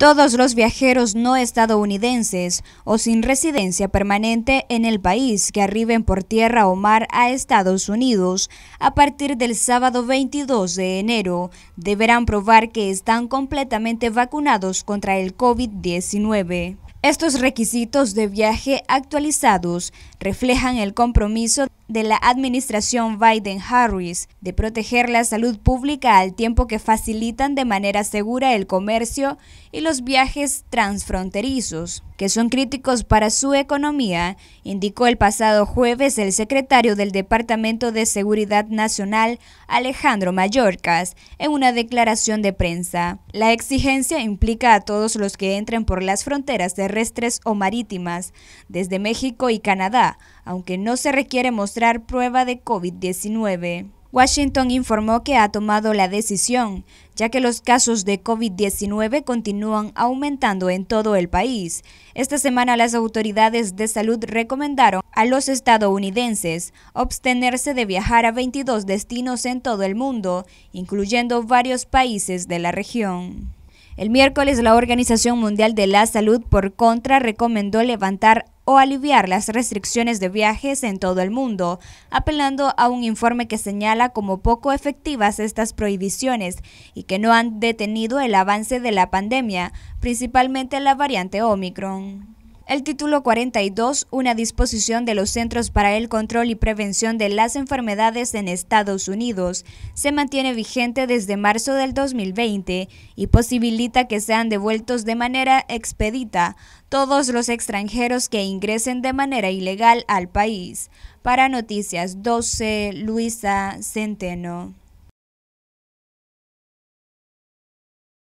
Todos los viajeros no estadounidenses o sin residencia permanente en el país que arriben por tierra o mar a Estados Unidos a partir del sábado 22 de enero deberán probar que están completamente vacunados contra el COVID-19. Estos requisitos de viaje actualizados reflejan el compromiso de la administración Biden-Harris de proteger la salud pública al tiempo que facilitan de manera segura el comercio y los viajes transfronterizos que son críticos para su economía, indicó el pasado jueves el secretario del Departamento de Seguridad Nacional, Alejandro Mayorkas, en una declaración de prensa. La exigencia implica a todos los que entren por las fronteras terrestres o marítimas, desde México y Canadá, aunque no se requiere mostrar prueba de COVID-19. Washington informó que ha tomado la decisión, ya que los casos de COVID-19 continúan aumentando en todo el país. Esta semana las autoridades de salud recomendaron a los estadounidenses abstenerse de viajar a 22 destinos en todo el mundo, incluyendo varios países de la región. El miércoles la Organización Mundial de la Salud por contra recomendó levantar o aliviar las restricciones de viajes en todo el mundo, apelando a un informe que señala como poco efectivas estas prohibiciones y que no han detenido el avance de la pandemia, principalmente la variante Omicron. El título 42, una disposición de los Centros para el Control y Prevención de las Enfermedades en Estados Unidos, se mantiene vigente desde marzo del 2020 y posibilita que sean devueltos de manera expedita todos los extranjeros que ingresen de manera ilegal al país. Para Noticias 12, Luisa Centeno.